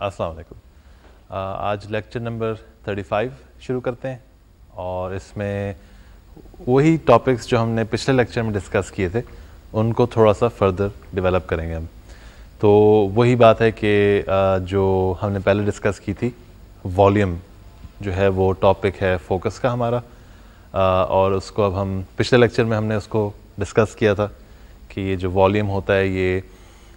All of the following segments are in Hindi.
अस्सलाम वालेकुम आज लेक्चर नंबर 35 शुरू करते हैं और इसमें वही टॉपिक्स जो हमने पिछले लेक्चर में डिस्कस किए थे उनको थोड़ा सा फर्दर डेवलप करेंगे हम तो वही बात है कि जो हमने पहले डिस्कस की थी वॉल्यूम जो है वो टॉपिक है फोकस का हमारा और उसको अब हम पिछले लेक्चर में हमने उसको डिस्कस किया था कि ये जो वॉल्यूम होता है ये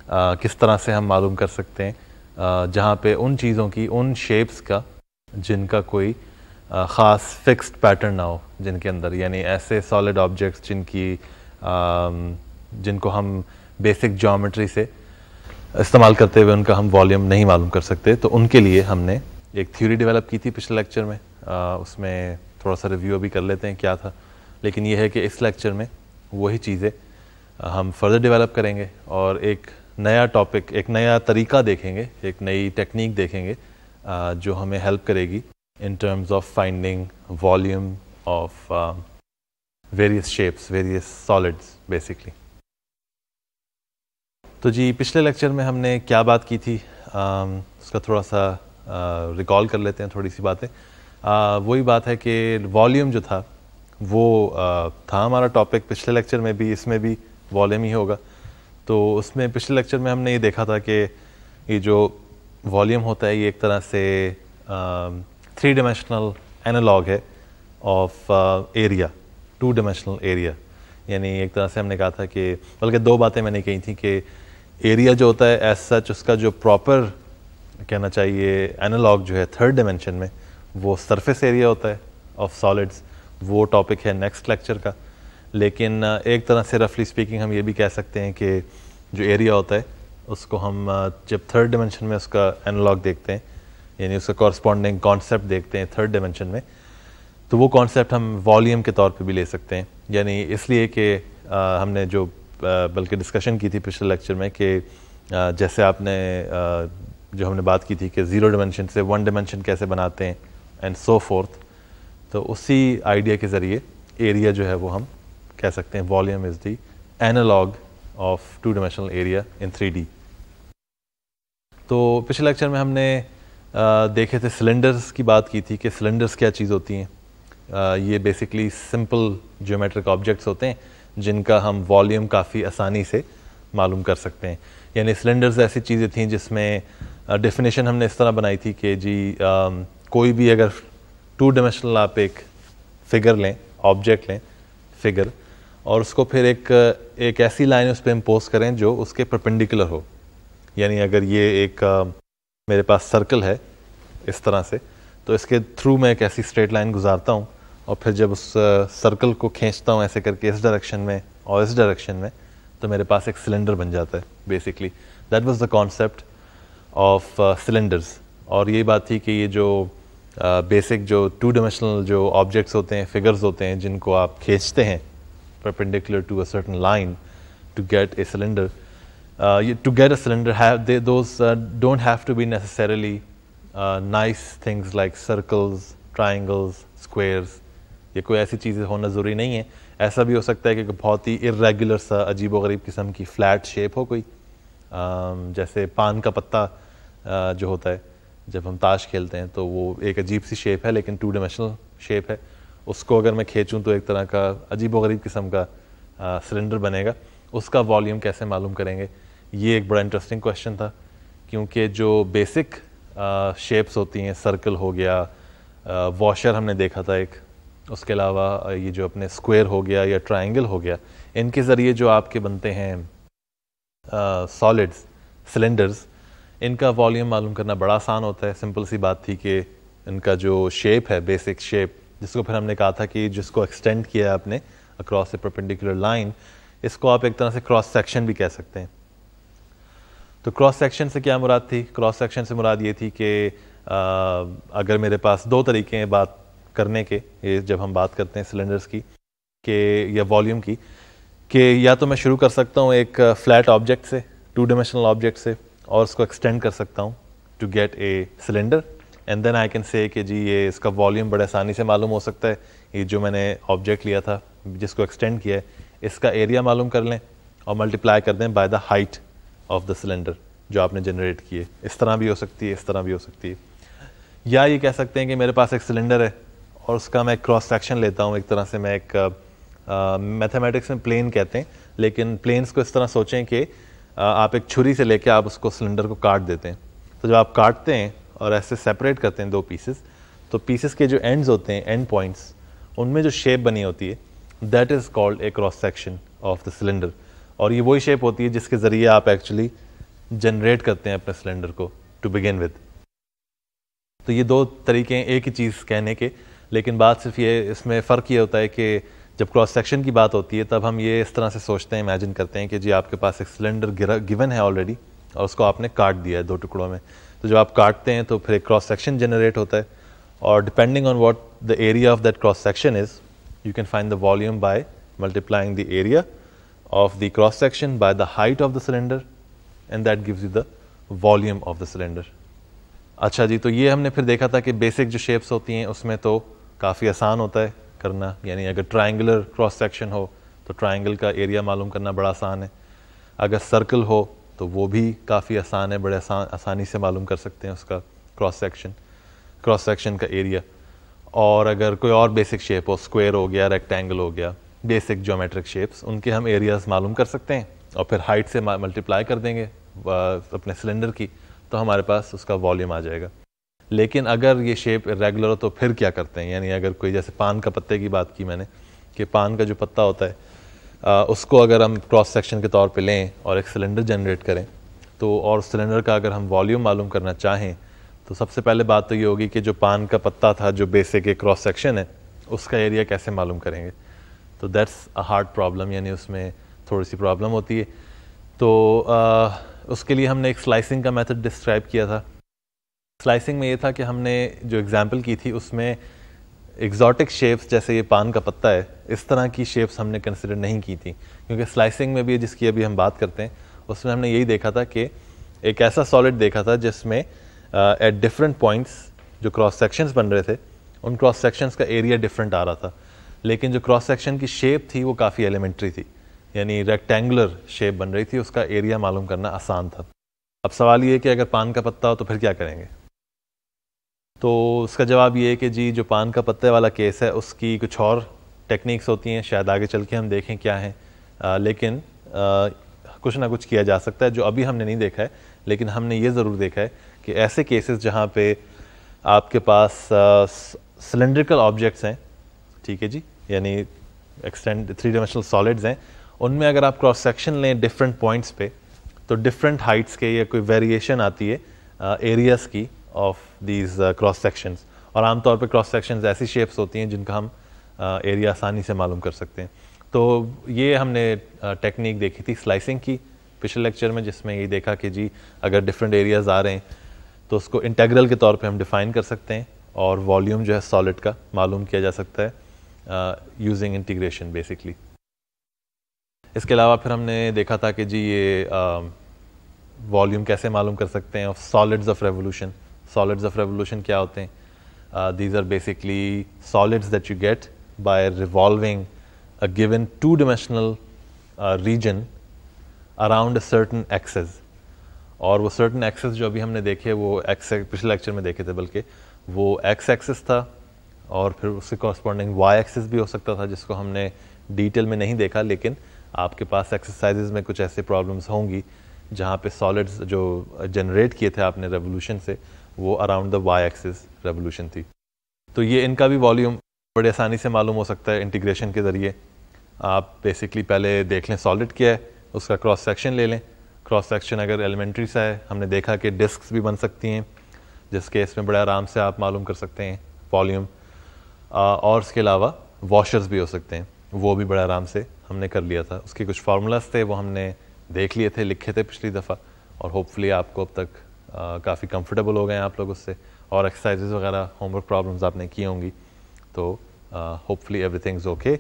आ, किस तरह से हम मालूम कर सकते हैं जहाँ पे उन चीज़ों की उन शेप्स का जिनका कोई ख़ास फिक्स्ड पैटर्न ना हो जिनके अंदर यानी ऐसे सॉलिड ऑब्जेक्ट्स जिनकी जिनको हम बेसिक जोमेट्री से इस्तेमाल करते हुए उनका हम वॉल्यूम नहीं मालूम कर सकते तो उनके लिए हमने एक थ्योरी डेवलप की थी पिछले लेक्चर में उसमें थोड़ा सा रिव्यू अभी कर लेते हैं क्या था लेकिन यह है कि इस लेक्चर में वही चीज़ें हम फर्दर डेवलप करेंगे और एक नया टॉपिक एक नया तरीका देखेंगे एक नई टेक्निक देखेंगे uh, जो हमें हेल्प करेगी in terms of finding volume of various shapes various solids basically तो जी पिछले लेक्चर में हमने क्या बात की थी आ, um, उसका थोड़ा सा रिकॉल uh, कर लेते हैं थोड़ी सी बातें uh, वही बात है कि वॉल्यूम जो था वो आ, था हमारा टॉपिक पिछले लेक्चर में भी इसमें भी वॉल्यूम ही होगा तो उसमें पिछले लेक्चर में हमने ये देखा था कि ये जो वॉल्यूम होता है ये एक तरह से थ्री डिमेंशनल एनालॉग है of area two dimensional area यानी एक तरह से हमने कहा था कि बल्कि दो बातें मैंने कही थी कि एरिया जो होता है एज सच उसका जो प्रॉपर कहना चाहिए एनालॉग जो है थर्ड डिमेंशन में वो सरफेस एरिया होता है ऑफ सॉलिड्स वो टॉपिक है नेक्स्ट लेक्चर का लेकिन एक तरह से रफली स्पीकिंग हम ये भी कह सकते हैं कि जो एरिया होता है उसको हम जब थर्ड डिमेंशन में उसका एनालॉग देखते हैं यानी उसका कॉरस्पॉन्डिंग कॉन्सेप्ट देखते हैं थर्ड डिमेंशन में तो वो कॉन्सेप्ट हम वॉल्यूम के तौर पे भी ले सकते हैं यानी इसलिए कि हमने जो बल्कि डिस्कशन की थी पिछले लेक्चर में कि जैसे आपने जो हमने बात की थी कि ज़ीरो डिमेंशन से वन डिमेंशन कैसे बनाते हैं एंड सो फोर्थ तो उसी आइडिया के ज़रिए एरिया जो है वो हम कह सकते हैं volume is the analog of two dimensional area in three तो पिछले लेक्चर में हमने देखे थे सिलेंडर्स की बात की थी कि सिलेंडर्स क्या चीज़ होती हैं ये बेसिकली सिंपल ज्योमेट्रिक ऑब्जेक्ट्स होते हैं जिनका हम वॉल्यूम काफ़ी आसानी से मालूम कर सकते हैं यानी सिलेंडर्स ऐसी चीज़ें थी जिसमें डेफिनेशन हमने इस तरह बनाई थी कि जी आ, कोई भी अगर टू डायमेंशनल आप एक फिगर लें ऑब्जेक्ट लें फिगर और उसको फिर एक एक ऐसी लाइन उस पर इम्पोज करें जो उसके परपेंडिकुलर हो यानी अगर ये एक मेरे पास सर्कल है इस तरह से तो इसके थ्रू मैं एक ऐसी स्ट्रेट लाइन गुजारता हूँ और फिर जब उस सर्कल को खींचता हूँ ऐसे करके इस डायरेक्शन में और इस डायरेक्शन में तो मेरे पास एक सिलेंडर बन जाता है basically that was the concept of cylinders और ये बात थी कि ये जो बेसिक uh, जो टू डिमेंशनल जो ऑब्जेक्ट्स होते हैं फिगर्स होते हैं जिनको आप खींचते हैं perpendicular to a certain line to get a cylinder. Uh, you, to get a cylinder, have they, those uh, don't have to be necessarily uh, nice things like circles, triangles, squares. ये कोई ऐसी चीज़ें होना ज़रूरी नहीं है ऐसा भी हो सकता है कि बहुत ही इरेगुलर सा अजीब वरीब किस्म की फ्लैट शेप हो कोई जैसे पान का पत्ता जो होता है जब हम ताश खेलते हैं तो वो एक अजीब सी शेप है लेकिन टू डिमेशनल शेप है उसको अगर मैं खींचूँ तो एक तरह का अजीब गरीब किस्म का सिलेंडर बनेगा उसका वॉल्यूम कैसे मालूम करेंगे ये एक बड़ा इंटरेस्टिंग क्वेश्चन था क्योंकि जो बेसिक शेप्स होती हैं सर्कल हो गया वॉशर हमने देखा था एक उसके अलावा ये जो अपने स्क्वायर हो गया या ट्रायंगल हो गया इनके ज़रिए जो आपके बनते हैं सॉलिड्स सिलेंडर्स इनका वॉल्यूम मालूम करना बड़ा आसान होता है सिंपल सी बात थी कि इनका जो शेप है बेसिक शेप जिसको फिर हमने कहा था कि जिसको एक्सटेंड किया है आपने अक्रॉस ए परपेंडिकुलर लाइन इसको आप एक तरह से क्रॉस सेक्शन भी कह सकते हैं तो क्रॉस सेक्शन से क्या मुराद थी क्रॉस सेक्शन से मुराद ये थी कि अगर मेरे पास दो तरीके हैं बात करने के ये जब हम बात करते हैं सिलेंडर्स की के या वॉल्यूम की कि या तो मैं शुरू कर सकता हूँ एक फ्लैट ऑब्जेक्ट से टू डिमेंशनल ऑब्जेक्ट से और उसको एक्सटेंड कर सकता हूँ to get a cylinder and then I can say कि जी ये इसका वॉल्यूम बड़े आसानी से मालूम हो सकता है ये जो मैंने ऑब्जेक्ट लिया था जिसको एक्सटेंड किया है इसका एरिया मालूम कर लें और मल्टीप्लाई कर दें by the height of the cylinder जो आपने जनरेट किए इस तरह भी हो सकती है इस तरह भी हो सकती है या ये कह सकते हैं कि मेरे पास एक सिलेंडर है और उसका मैं क्रॉस सेक्शन लेता हूँ एक तरह से मैं एक मैथमेटिक्स में प्लेन कहते हैं लेकिन प्लेन्स को इस तरह सोचें कि आप एक छुरी से लेकर आप उसको सिलेंडर को काट देते हैं तो जब आप काटते हैं और ऐसे सेपरेट करते हैं दो पीसेस तो पीसेस के जो एंड्स होते हैं एंड पॉइंट्स उनमें जो शेप बनी होती है that is called a cross section of the cylinder और ये वही शेप होती है जिसके ज़रिए आप एक्चुअली जनरेट करते हैं अपने सिलेंडर को टू बिगिन विद तो ये दो तरीके हैं एक ही चीज़ कहने के लेकिन बात सिर्फ ये इसमें फ़र्क ये होता है कि जब क्रॉस सेक्शन की बात होती है तब हम ये इस तरह से सोचते हैं इमेजिन करते हैं कि जी आपके पास एक सिलेंडर गिवन है ऑलरेडी और उसको आपने काट दिया है दो टुकड़ों में तो जब आप काटते हैं तो फिर एक क्रॉस सेक्शन जनरेट होता है और depending on what the area of that cross section is you can find the volume by multiplying the area of the cross section by the height of the cylinder and that gives you the volume of the cylinder अच्छा जी तो ये हमने फिर देखा था कि बेसिक जो शेप्स होती हैं उसमें तो काफ़ी आसान होता है करना यानी अगर ट्राइंगर क्रॉस सेक्शन हो तो ट्राइंगल का एरिया मालूम करना बड़ा आसान है अगर सर्कल हो तो वो भी काफ़ी आसान है बड़े आसान आसानी से मालूम कर सकते हैं उसका क्रॉस सेक्शन क्रॉस सेक्शन का एरिया और अगर कोई और बेसिक शेप हो स्क्वायर हो गया रेक्टेंगल हो गया बेसिक जोमेट्रिक शेप्स उनके हम एरियाज मालूम कर सकते हैं और फिर हाइट से मल्टीप्लाई कर देंगे अपने सिलेंडर की तो हमारे पास उसका वॉल्यूम आ जाएगा लेकिन अगर ये शेप रेगुलर हो तो फिर क्या करते हैं यानी अगर कोई जैसे पान का पत्ते की बात की मैंने कि पान का जो पत्ता होता है उसको अगर हम क्रॉस सेक्शन के तौर पे लें और एक सिलेंडर जनरेट करें तो और सिलेंडर का अगर हम वॉल्यूम मालूम करना चाहें तो सबसे पहले बात तो ये होगी कि जो पान का पत्ता था जो बेसिक एक क्रॉस सेक्शन है उसका एरिया कैसे मालूम करेंगे तो दैट्स अ हार्ड प्रॉब्लम यानी उसमें थोड़ी सी प्रॉब्लम होती है तो आ, उसके लिए हमने एक स्लाइसिंग का मेथड डिस्क्राइब किया था स्लाइसिंग में ये था कि हमने जो एग्ज़ाम्पल की थी उसमें एग्जॉटिक शेप्स जैसे ये पान का पत्ता है इस तरह की शेप्स हमने कंसिडर नहीं की थी क्योंकि स्लाइसिंग में भी जिसकी अभी हम बात करते हैं उसमें हमने यही देखा था कि एक ऐसा सॉलिड देखा था जिसमें एट डिफरेंट पॉइंट्स जो क्रॉस सेक्शंस बन रहे थे उन क्रॉस सेक्शंस का एरिया डिफरेंट आ रहा था लेकिन जो क्रॉस सेक्शन की शेप थी वो काफ़ी एलिमेंट्री थी यानी रेक्टेंगुलर शेप बन रही थी उसका एरिया मालूम करना आसान था अब सवाल ये कि अगर पान का पत्ता हो तो फिर क्या करेंगे तो उसका जवाब ये है कि जी जो पान का पत्ते वाला केस है उसकी कुछ और टेक्निक्स होती हैं शायद आगे चल के हम देखें क्या है आ, लेकिन आ, कुछ ना कुछ किया जा सकता है जो अभी हमने नहीं देखा है लेकिन हमने ये ज़रूर देखा है कि ऐसे केसेस जहाँ पे आपके पास सिलेंड्रिकल ऑब्जेक्ट्स हैं ठीक है जी यानी एक्सटेंड थ्री डायमेंशनल सॉलिड्स हैं उनमें अगर आप क्रॉस सेक्शन लें डिफरेंट पॉइंट्स पे तो डिफरेंट हाइट्स के या कोई वेरिएशन आती है एरियाज़ की ऑफ दीज क्रॉस सेक्शंस और आमतौर पर क्रॉस सेक्शन ऐसी शेप्स होती हैं जिनका हम एरिया uh, आसानी से मालूम कर सकते हैं तो ये हमने टेक्निक uh, देखी थी स्लाइसिंग की पिछले लेक्चर में जिसमें ये देखा कि जी अगर डिफरेंट एरियाज़ आ रहे हैं तो उसको इंटेग्रल के तौर पे हम डिफ़ाइन कर सकते हैं और वॉल्यूम जो है सॉलिड का मालूम किया जा सकता है यूजिंग इंटीग्रेशन बेसिकली इसके अलावा फिर हमने देखा था कि जी ये वॉल्यूम uh, कैसे मालूम कर सकते हैं of solids of revolution solids of revolution क्या होते हैं these are basically solids that you get by revolving a given two dimensional region around a certain axis और वो सर्टन एक्सेस जो अभी हमने देखे वो एक्स पिछले लेक्चर में देखे थे बल्कि वो एक्स एक्सेस था और फिर उसके कॉरस्पॉन्डिंग वाई एक्सेस भी हो सकता था जिसको हमने डिटेल में नहीं देखा लेकिन आपके पास एक्सरसाइज में कुछ ऐसे प्रॉब्लम्स होंगी जहाँ पे सॉलिड्स जो जनरेट किए थे आपने रेवोल्यूशन से वो around the Y axis revolution थी तो ये इनका भी वॉल्यूम बड़े आसानी से मालूम हो सकता है इंटीग्रेशन के ज़रिए आप बेसिकली पहले देख लें सॉलिड क्या है उसका क्रॉस सेक्शन ले लें क्रॉस सेक्शन अगर एलिमेंट्री सा है हमने देखा कि डिस्क भी बन सकती हैं जिस केस में बड़े आराम से आप मालूम कर सकते हैं वॉल्यूम और उसके अलावा वॉशर्स भी हो सकते हैं वो भी बड़े आराम से हमने कर लिया था उसके कुछ फार्मूलाज थे वो हमने देख लिए थे लिखे थे पिछली दफ़ा और होपफुली आपको अब तक काफ़ी कंफर्टेबल हो गए हैं आप लोग उससे और एक्सरसाइजेज वगैरह होमवर्क प्रॉब्लम्स आपने की होंगी तो होपफुली एवरीथिंग इज़ ओके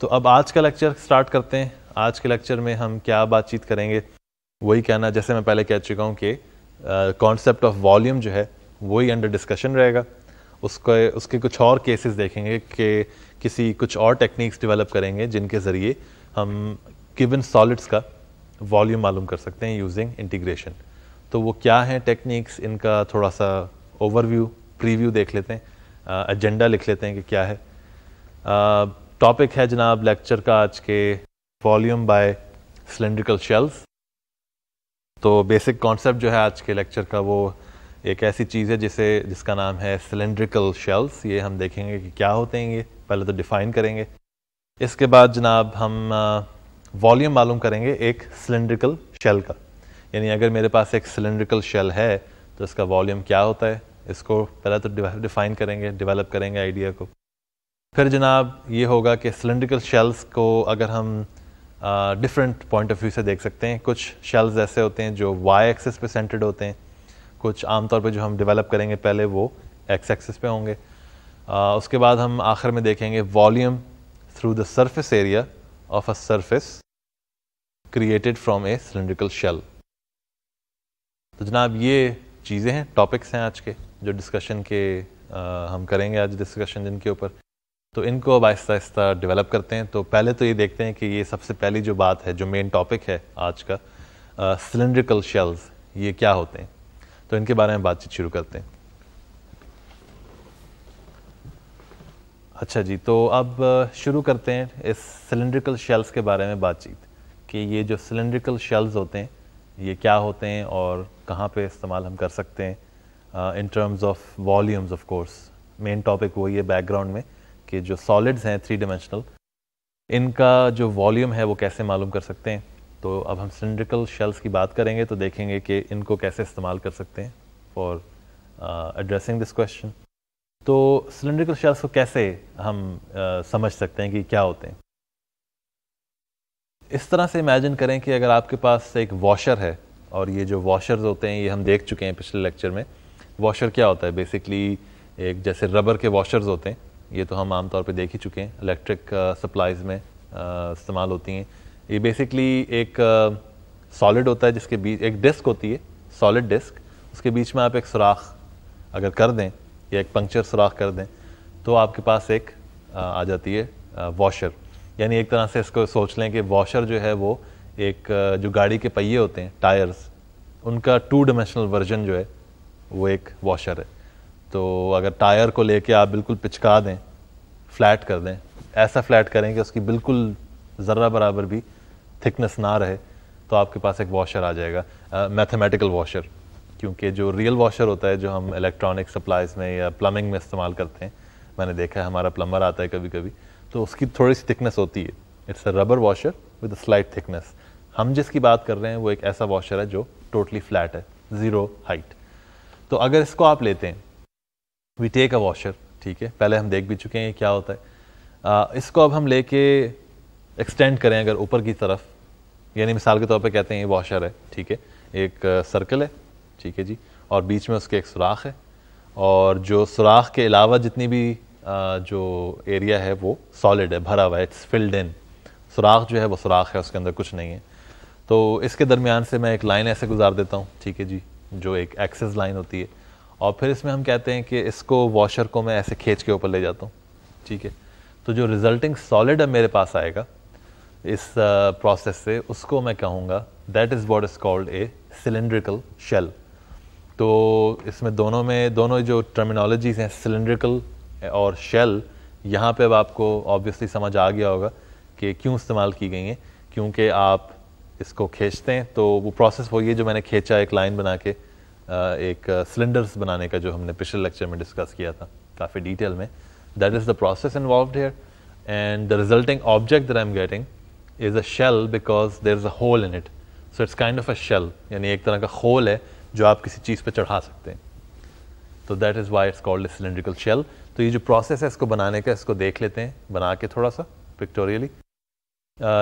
तो अब आज का लेक्चर स्टार्ट करते हैं आज के लेक्चर में हम क्या बातचीत करेंगे वही कहना जैसे मैं पहले कह चुका हूँ कि कॉन्सेप्ट ऑफ वॉल्यूम जो है वही अंडर डिस्कशन रहेगा उसके उसके कुछ और केसेस देखेंगे कि किसी कुछ और टेक्निक्स डेवलप करेंगे जिनके ज़रिए हम गिवन सॉलिड्स का वॉल्यूम मालूम कर सकते हैं यूजिंग इंटीग्रेशन तो वो क्या हैं टेक्निक्स इनका थोड़ा सा ओवरव्यू प्रीव्यू देख लेते हैं एजेंडा लिख लेते हैं कि क्या है टॉपिक है जनाब लेक्चर का आज के वॉल्यूम बाय सिलेंड्रिकल शेल्स तो बेसिक कॉन्सेप्ट जो है आज के लेक्चर का वो एक ऐसी चीज़ है जिसे जिसका नाम है सिलेंड्रिकल शेल्स ये हम देखेंगे कि क्या होते हैं ये पहले तो डिफ़ाइन करेंगे इसके बाद जनाब हम वॉल्यूम मालूम करेंगे एक सिलेंड्रिकल शेल का यानी अगर मेरे पास एक सिलेंड्रिकल शेल है तो इसका वॉल्यूम क्या होता है इसको पहले तो डिफाइन करेंगे डेवलप करेंगे आइडिया को फिर जनाब ये होगा कि सिलेंड्रिकल शेल्स को अगर हम डिफरेंट पॉइंट ऑफ व्यू से देख सकते हैं कुछ शेल्स ऐसे होते हैं जो वाई एक्सेस पे सेंटर्ड होते हैं कुछ आमतौर पे जो हम डेवलप करेंगे पहले वो एक्स एक्सेस पे होंगे आ, उसके बाद हम आखिर में देखेंगे volume through the surface area of a surface created from a cylindrical shell तो जनाब ये चीज़ें हैं टॉपिक्स हैं आज के जो डिस्कशन के आ, हम करेंगे आज डिस्कशन जिनके ऊपर तो इनको अब आहिस्ता आहिस्ता डेवलप करते हैं तो पहले तो ये देखते हैं कि ये सबसे पहली जो बात है जो मेन टॉपिक है आज का सिलेंड्रिकल शेल्स ये क्या होते हैं तो इनके बारे में बातचीत शुरू करते हैं अच्छा जी तो अब शुरू करते हैं इस सिलेंड्रिकल शेल्स के बारे में बातचीत कि ये जो सिलेंड्रिकल शेल्स होते हैं ये क्या होते हैं और कहाँ पे इस्तेमाल हम कर सकते हैं in terms of volumes of course main topic वही है बैकग्राउंड में कि जो सॉलिड्स हैं थ्री डिमेंशनल इनका जो वॉल्यूम है वो कैसे मालूम कर सकते हैं तो अब हम सिलेंड्रिकल शेल्स की बात करेंगे तो देखेंगे कि इनको कैसे इस्तेमाल कर सकते हैं फॉर एड्रेसिंग दिस क्वेश्चन तो सिलेंड्रिकल शेल्स को कैसे हम uh, समझ सकते हैं कि क्या होते हैं इस तरह से इमेजिन करें कि अगर आपके पास एक वॉशर है और ये जो वॉशर्स होते हैं ये हम देख चुके हैं पिछले लेक्चर में वॉशर क्या होता है बेसिकली एक जैसे रबर के वॉशर्स होते हैं ये तो हम आमतौर पे देख ही चुके हैं इलेक्ट्रिक सप्लाईज़ uh, में uh, इस्तेमाल होती हैं ये बेसिकली एक सॉलिड uh, होता है जिसके बीच एक डिस्क होती है सॉलिड डिस्क उसके बीच में आप एक सुराख अगर कर दें या एक पंक्चर सुराख कर दें तो आपके पास एक आ जाती है वॉशर यानी एक तरह से इसको सोच लें कि वॉशर जो है वो एक जो गाड़ी के पहिए होते हैं टायर्स उनका टू डिमेंशनल वर्जन जो है वो एक वॉशर है तो अगर टायर को लेके आप बिल्कुल पिचका दें फ्लैट कर दें ऐसा फ्लैट करें कि उसकी बिल्कुल ज़र्रा बराबर भी थिकनेस ना रहे तो आपके पास एक वॉशर आ जाएगा मैथमेटिकल वॉशर क्योंकि जो रियल वॉशर होता है जो हम इलेक्ट्रॉनिक सप्लाइज में या प्लमिंग में इस्तेमाल करते हैं मैंने देखा है हमारा प्लम्बर आता है कभी कभी तो उसकी थोड़ी सी थिकनेस होती है it's a rubber washer with slight thickness हम जिसकी बात कर रहे हैं वो एक ऐसा वॉशर है जो टोटली फ्लैट है ज़ीरो हाइट तो अगर इसको आप लेते हैं वी टेक अ वॉशर ठीक है पहले हम देख भी चुके हैं क्या होता है आ, इसको अब हम लेके एक्सटेंड करें अगर ऊपर की तरफ यानी मिसाल के तौर पे कहते हैं ये वॉशर है ठीक है एक सर्कल है ठीक है जी और बीच में उसके एक सुराख है और जो सुराख के अलावा जितनी भी जो एरिया है वो सॉलिड है भरा हुआ है इट्स फिल्ड इन सुराख जो है वो सुराख है उसके अंदर कुछ नहीं है तो इसके दरमियान से मैं एक लाइन ऐसे गुजार देता हूँ ठीक है जी जो एक एक्सेस लाइन होती है और फिर इसमें हम कहते हैं कि इसको वॉशर को मैं ऐसे खींच के ऊपर ले जाता हूँ ठीक है तो जो रिजल्टिंग सॉलिड अब मेरे पास आएगा इस प्रोसेस से उसको मैं कहूँगा that is what is called a cylindrical shell तो इसमें दोनों में दोनों जो टर्मिनोलॉजीज़ हैं सिलेंड्रिकल और शेल यहाँ पे अब आपको ऑब्वियसली समझ आ गया होगा कि क्यों इस्तेमाल की गई हैं क्योंकि आप इसको खींचते हैं तो वो प्रोसेस वही है जो मैंने खींचा एक लाइन बना के एक सिलेंडर्स बनाने का जो हमने पिछले लेक्चर में डिस्कस किया था काफ़ी डिटेल में that is the process involve here and the resulting object that I am getting is a shell because there is a hole in it so it's kind of a shell यानी एक तरह का होल है जो आप किसी चीज़ पर चढ़ा सकते हैं तो that is why it's called a cylindrical shell तो ये जो प्रोसेस है इसको बनाने का इसको देख लेते हैं बना के थोड़ा सा पिक्टोरियली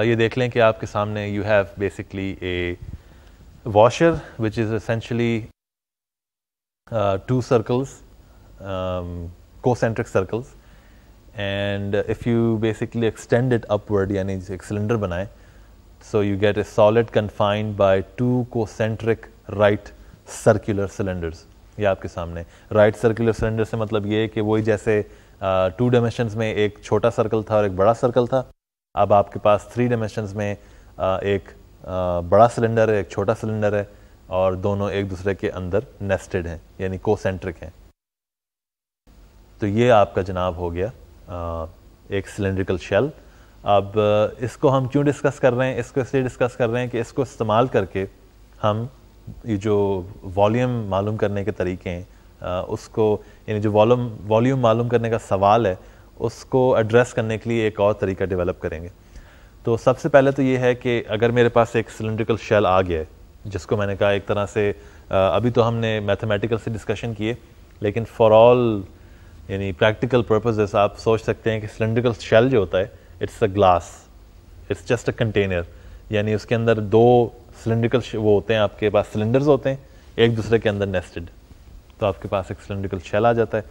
ये देख लें कि आपके सामने you have basically a washer which is essentially uh, two circles um, concentric circles and if you basically extend it upward yani ek cylinder banaye so you get a solid confined by two concentric right circular cylinders ये आपके सामने राइट सर्कुलर सिलेंडर से मतलब ये कि वही जैसे टू डायमेंशन में एक छोटा सर्कल था और एक बड़ा सर्कल था अब आपके पास थ्री डायमेंशन में uh, एक uh, बड़ा सिलेंडर है एक छोटा सिलेंडर है और दोनों एक दूसरे के अंदर नेस्टेड हैं यानी कोसेंट्रिक हैं तो ये आपका जनाब हो गया uh, एक सिलेंड्रिकल शेल अब इसको हम क्यों डिस्कस कर रहे हैं इसको इसलिए डिस्कस कर रहे हैं कि इसको इस्तेमाल करके हम ये जो वॉल्यूम मालूम करने के तरीके हैं उसको यानी जो वॉल्यूम वॉल्यूम मालूम करने का सवाल है उसको एड्रेस करने के लिए एक और तरीका डेवलप करेंगे तो सबसे पहले तो ये है कि अगर मेरे पास एक सिलेंड्रिकल शेल आ गया है जिसको मैंने कहा एक तरह से अभी तो हमने मैथमेटिकल से डिस्कशन किए लेकिन फॉर ऑल यानी प्रैक्टिकल पर्पजेस आप सोच सकते हैं कि सिलेंड्रिकल शेल जो होता है it's a glass it's just a container यानी उसके अंदर दो सिलेंड्रिकल वो होते हैं आपके पास सिलेंडर्स होते हैं एक दूसरे के अंदर नेस्टेड तो आपके पास एक सिलेंड्रिकल शेल आ जाता है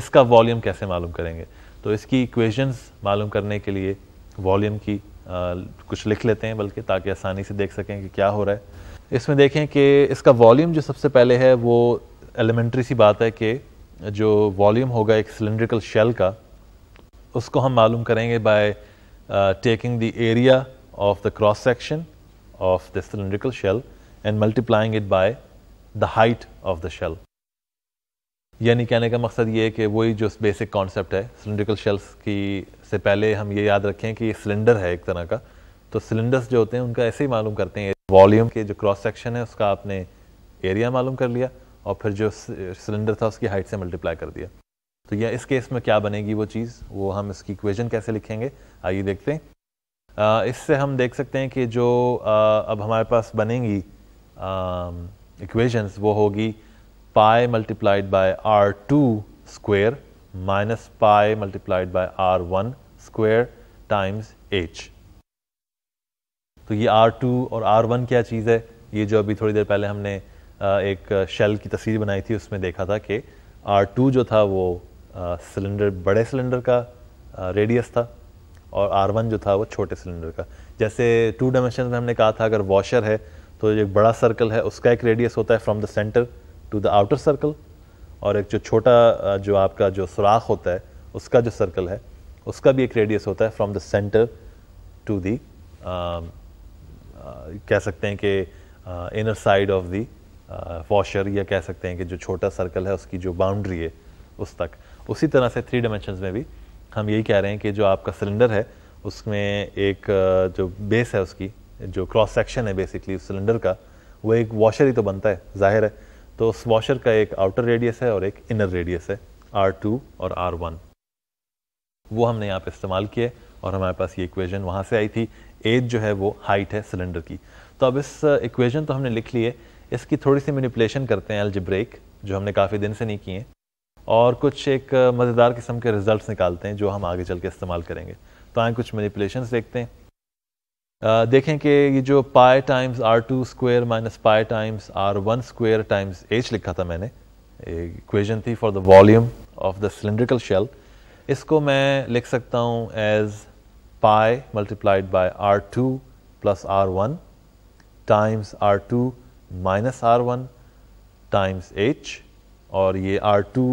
इसका वॉल्यूम कैसे मालूम करेंगे तो इसकी इक्वेशंस मालूम करने के लिए वॉल्यूम की आ, कुछ लिख लेते हैं बल्कि ताकि आसानी से देख सकें कि क्या हो रहा है इसमें देखें कि इसका वॉल्यूम जो सबसे पहले है वो एलिमेंट्री सी बात है कि जो वॉल्यूम होगा एक सिलेंड्रिकल शेल का उसको हम मालूम करेंगे by taking the area of the cross section of the cylindrical shell and multiplying it by the height of the shell. यानी कहने का मकसद ये है कि वही जो बेसिक कॉन्सेप्ट है सिलेंड्रिकल शेल्स की से पहले हम ये याद रखें कि ये सिलेंडर है एक तरह का तो सिलेंडर्स जो होते हैं उनका ऐसे ही मालूम करते हैं वॉल्यूम के जो क्रॉस सेक्शन है उसका आपने एरिया मालूम कर लिया और फिर जो सिलेंडर था उसकी हाइट से मल्टीप्लाई कर दिया तो यह इस केस में क्या बनेगी वो चीज़ वो हम इसकी इक्वेशन कैसे लिखेंगे आइए देखते हैं इससे हम देख सकते हैं कि जो अब हमारे पास बनेंगी इक्वेशंस वो होगी pi multiplied by R two square minus pi multiplied by R one square times H तो ये आर टू और आर वन क्या चीज़ है ये जो अभी थोड़ी देर पहले हमने एक शेल की तस्वीर बनाई थी उसमें देखा था कि आर टू जो था वो सिलेंडर बड़े सिलेंडर का रेडियस था और आर वन जो था वो छोटे सिलेंडर का जैसे टू डायमेंशन में हमने कहा था अगर वॉशर है तो एक बड़ा सर्कल है उसका एक रेडियस होता है from the centre to the outer circle और एक जो छोटा जो आपका जो सुराख होता है उसका जो सर्कल है उसका भी एक रेडियस होता है from the centre to the कह सकते हैं कि inner side of the washer या कह सकते हैं कि जो छोटा सर्कल है उसकी जो बाउंड्री है उस तक उसी तरह से थ्री डायमेंशन में भी हम यही कह रहे हैं कि जो आपका सिलेंडर है उसमें एक जो बेस है उसकी जो क्रॉस सेक्शन है बेसिकली उस सिलेंडर का वो एक वॉशर ही तो बनता है ज़ाहिर है तो उस वॉशर का एक आउटर रेडियस है और एक इनर रेडियस है आर टू और आर वन वो हमने यहाँ पे इस्तेमाल किए और हमारे पास ये इक्वेशन वहाँ से आई थी एज जो है वो हाइट है सिलेंडर की तो अब इस इक्वेशन तो हमने लिख ली है इसकी थोड़ी सी मैनिपुलेशन करते हैं एल्जब्रेक जो हमने काफ़ी दिन से नहीं किए हैं और कुछ एक मज़ेदार किस्म के रिजल्ट्स निकालते हैं जो हम आगे चल के इस्तेमाल करेंगे तो आए कुछ मैनिपुलेशंस देखते हैं आ, देखें कि ये जो pi times R two square minus pi times R one square times H लिखा था मैंने इक्वेशन थी for the volume of the cylindrical shell इसको मैं लिख सकता हूँ as pi multiplied by R two plus R one times R two minus R one times H और ये R two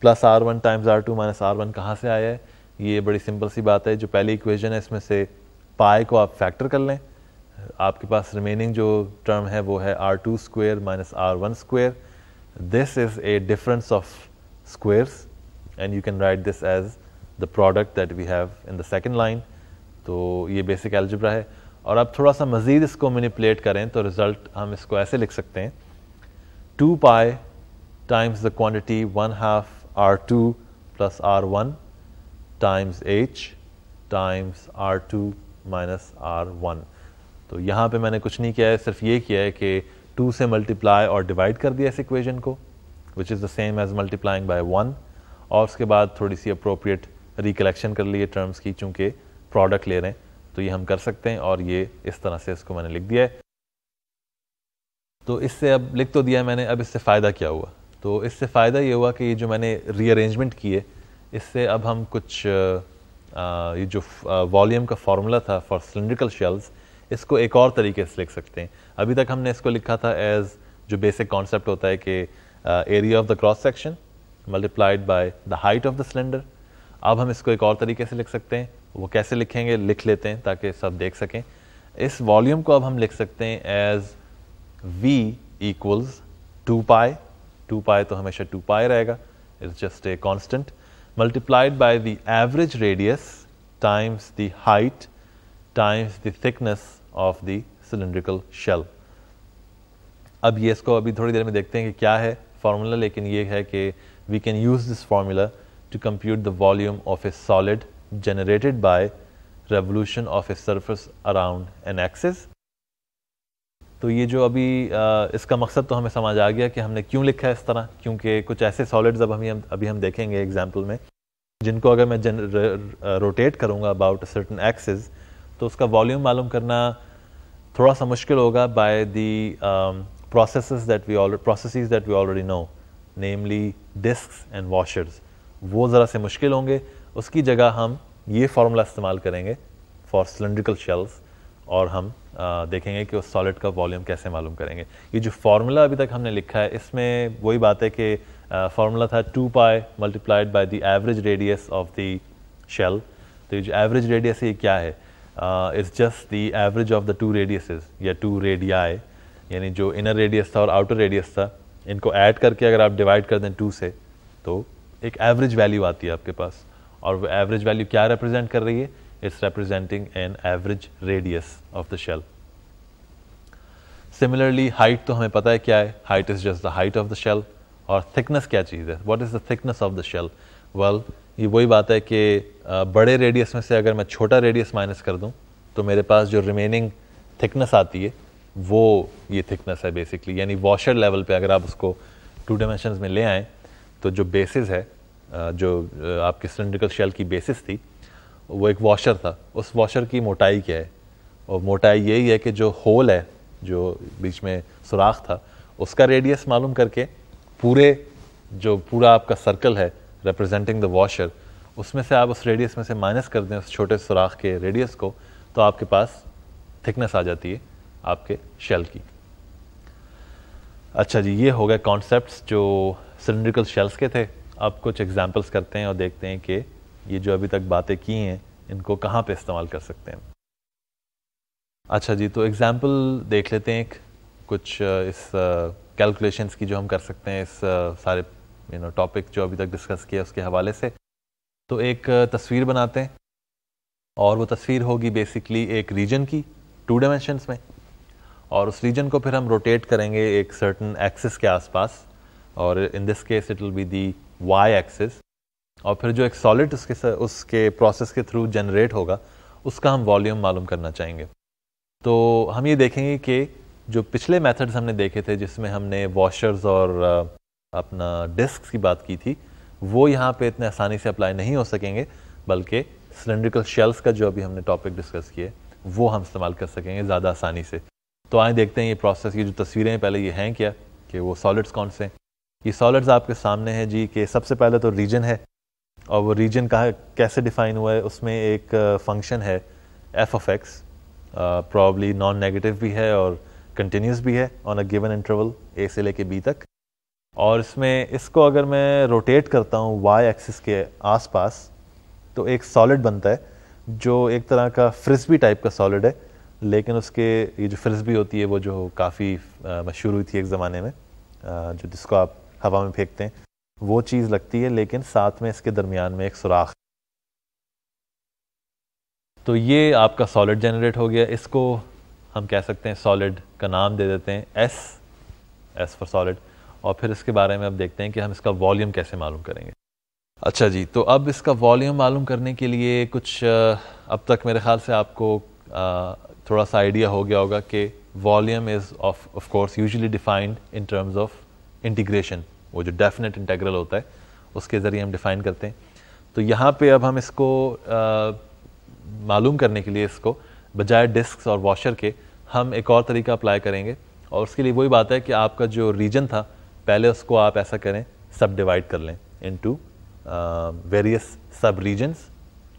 plus R one times R two minus R one कहाँ से आया है ये बड़ी सिंपल सी बात है जो पहली इक्वेशन है इसमें से पाए को आप फैक्टर कर लें आपके पास रिमेनिंग जो टर्म है वो है R two square minus R one square this is a difference of squares and you can write this as the product that we have in the second line तो ये बेसिक एल्जिब्रा है और अब थोड़ा सा मज़ीद इसको मैनिपुलेट करें तो रिज़ल्ट हम इसको ऐसे लिख सकते हैं two pi times the quantity one half R2 plus R1 times H times R2 minus R1 तो यहाँ पे मैंने कुछ नहीं किया है सिर्फ ये किया है कि टू से मल्टीप्लाई और डिवाइड कर दिया इस इक्वेशन को which is the same as multiplying by one और उसके बाद थोड़ी सी अप्रोप्रिएट रिकलेक्शन कर लिए टर्म्स की चूँकि प्रोडक्ट ले रहे हैं तो ये हम कर सकते हैं और ये इस तरह से इसको मैंने लिख दिया है तो इससे अब लिख तो दिया है मैंने अब इससे फ़ायदा क्या हुआ तो इससे फ़ायदा ये हुआ कि ये जो मैंने रीअरेंजमेंट किए इससे अब हम कुछ आ, ये जो वॉल्यूम का फार्मूला था फॉर सिलेंड्रिकल शेल्स इसको एक और तरीके से लिख सकते हैं अभी तक हमने इसको लिखा था एज जो बेसिक कॉन्सेप्ट होता है कि area of the cross section multiplied by the height of the cylinder अब हम इसको एक और तरीके से लिख सकते हैं वो कैसे लिखेंगे लिख लेते हैं ताकि सब देख सकें इस वॉल्यूम को अब हम लिख सकते हैं as V equals to pi two pi तो हमेशा टू पाए रहेगा it's just a constant multiplied by the average radius times the height times the thickness of the cylindrical shell अब ये इसको अभी थोड़ी देर में देखते हैं कि क्या है फार्मूला लेकिन ये है कि we can use this formula to compute the volume of a solid generated by revolution of a surface around an axis तो ये जो अभी आ, इसका मकसद तो हमें समझ आ गया कि हमने क्यों लिखा है इस तरह क्योंकि कुछ ऐसे सॉलिड्स अब हम अभी हम देखेंगे एग्जाम्पल में जिनको अगर मैं जन रोटेट करूँगा अबाउट सर्टन एक्सेस तो उसका वॉल्यूम मालूम करना थोड़ा सा मुश्किल होगा by the process that we all process that we already know namely disc and washers वो ज़रा से मुश्किल होंगे उसकी जगह हम ये फार्मूला इस्तेमाल करेंगे फॉर सिलेंड्रिकल शेल्स और हम आ, देखेंगे कि उस सॉलिड का वॉल्यूम कैसे मालूम करेंगे ये जो फार्मूला अभी तक हमने लिखा है इसमें वही बात है कि फार्मूला था two pi multiplied by the average radius of the shell तो ये जो एवरेज रेडियस है ये क्या है it's just the average of the two radius या टू रेडियाए यानी जो इनर रेडियस था और आउटर रेडियस था इनको ऐड करके अगर आप डिवाइड कर दें टू से तो एक एवरेज वैल्यू आती है आपके पास और वो एवरेज वैल्यू क्या रिप्रेजेंट कर रही है is representing an average radius of the shell. Similarly, height तो हमें पता है क्या है height is just the height of the shell और thickness क्या चीज़ है what is the thickness of the shell? Well, ये वही बात है कि बड़े रेडियस में से अगर मैं छोटा रेडियस माइनस कर दूँ तो मेरे पास जो रिमेनिंग थिकनेस आती है वो ये थिकनेस है बेसिकली यानी वॉशर लेवल पे अगर आप उसको टू डायमेंशन में ले आएँ तो जो बेसिस है जो आपकी सिलेंड्रिकल शेल की बेसिस थी वो एक वॉशर था उस वॉशर की मोटाई क्या है और मोटाई यही है कि जो होल है जो बीच में सुराख था उसका रेडियस मालूम करके पूरे जो पूरा आपका सर्कल है रिप्रेजेंटिंग द वॉशर उसमें से आप उस रेडियस में से माइनस कर दें उस छोटे सुराख के रेडियस को तो आपके पास थिकनेस आ जाती है आपके शेल की अच्छा जी ये हो गए कॉन्सेप्ट्स जो सिलेंड्रिकल शेल्स के थे अब कुछ एग्जांपल्स करते हैं और देखते हैं कि ये जो अभी तक बातें की हैं इनको कहाँ पे इस्तेमाल कर सकते हैं अच्छा जी तो एग्ज़ाम्पल देख लेते हैं एक कुछ इस कैलकुलेशंस की जो हम कर सकते हैं इस सारे यू नो टॉपिक जो अभी तक डिस्कस किया उसके हवाले से तो एक तस्वीर बनाते हैं और वो तस्वीर होगी बेसिकली एक रीजन की टू डायमेंशंस में और उस रीजन को फिर हम रोटेट करेंगे एक सर्टन एक्सिस के आसपास और in this case it will be the Y axis और फिर जो एक सॉलिड उसके उसके प्रोसेस के थ्रू जनरेट होगा उसका हम वॉल्यूम मालूम करना चाहेंगे तो हम ये देखेंगे कि जो पिछले मेथड्स हमने देखे थे जिसमें हमने वॉशर्स और अपना डिस्क की बात की थी वो यहाँ पे इतने आसानी से अप्लाई नहीं हो सकेंगे बल्कि सिलेंड्रिकल शेल्स का जो अभी हमने टॉपिक डिस्कस किए वो हम इस्तेमाल कर सकेंगे ज़्यादा आसानी से तो आए देखते हैं ये प्रोसेस की जो तस्वीरें हैं पहले ये हैं क्या कि वो सॉलिड्स कौन से हैं ये सॉलिड्स आपके सामने हैं जी कि सबसे पहले तो रीजन है और वो रीजन कहाँ कैसे डिफाइन हुआ है उसमें एक फंक्शन uh, है f of x probably non negative भी है और कंटिन्यूस भी है on a given interval a से लेके बी तक और इसमें इसको अगर मैं रोटेट करता हूँ वाई एक्सिस के आसपास तो एक सॉलिड बनता है जो एक तरह का फ्रिस्बी टाइप का सॉलिड है लेकिन उसके ये जो फ्रिस्बी होती है वो जो काफ़ी uh, मशहूर हुई थी एक ज़माने में uh, जो जिसको आप हवा में फेंकते हैं वो चीज़ लगती है लेकिन साथ में इसके दरमियान में एक सुराख तो ये आपका सॉलिड जनरेट हो गया इसको हम कह सकते हैं सॉलिड का नाम दे देते हैं एस एस फॉर सॉलिड और फिर इसके बारे में अब देखते हैं कि हम इसका वॉल्यूम कैसे मालूम करेंगे अच्छा जी तो अब इसका वॉल्यूम मालूम करने के लिए कुछ अब तक मेरे ख्याल से आपको थोड़ा सा आइडिया हो गया होगा कि volume is of of course usually defined in terms of integration वो जो डेफिनेट इंटेग्रल होता है उसके ज़रिए हम डिफ़ाइन करते हैं तो यहाँ पे अब हम इसको मालूम करने के लिए इसको बजाय डिस्क और वॉशर के हम एक और तरीका अप्लाई करेंगे और उसके लिए वही बात है कि आपका जो रीजन था पहले उसको आप ऐसा करें सब डिवाइड कर लें इनटू वेरियस सब रीजन्स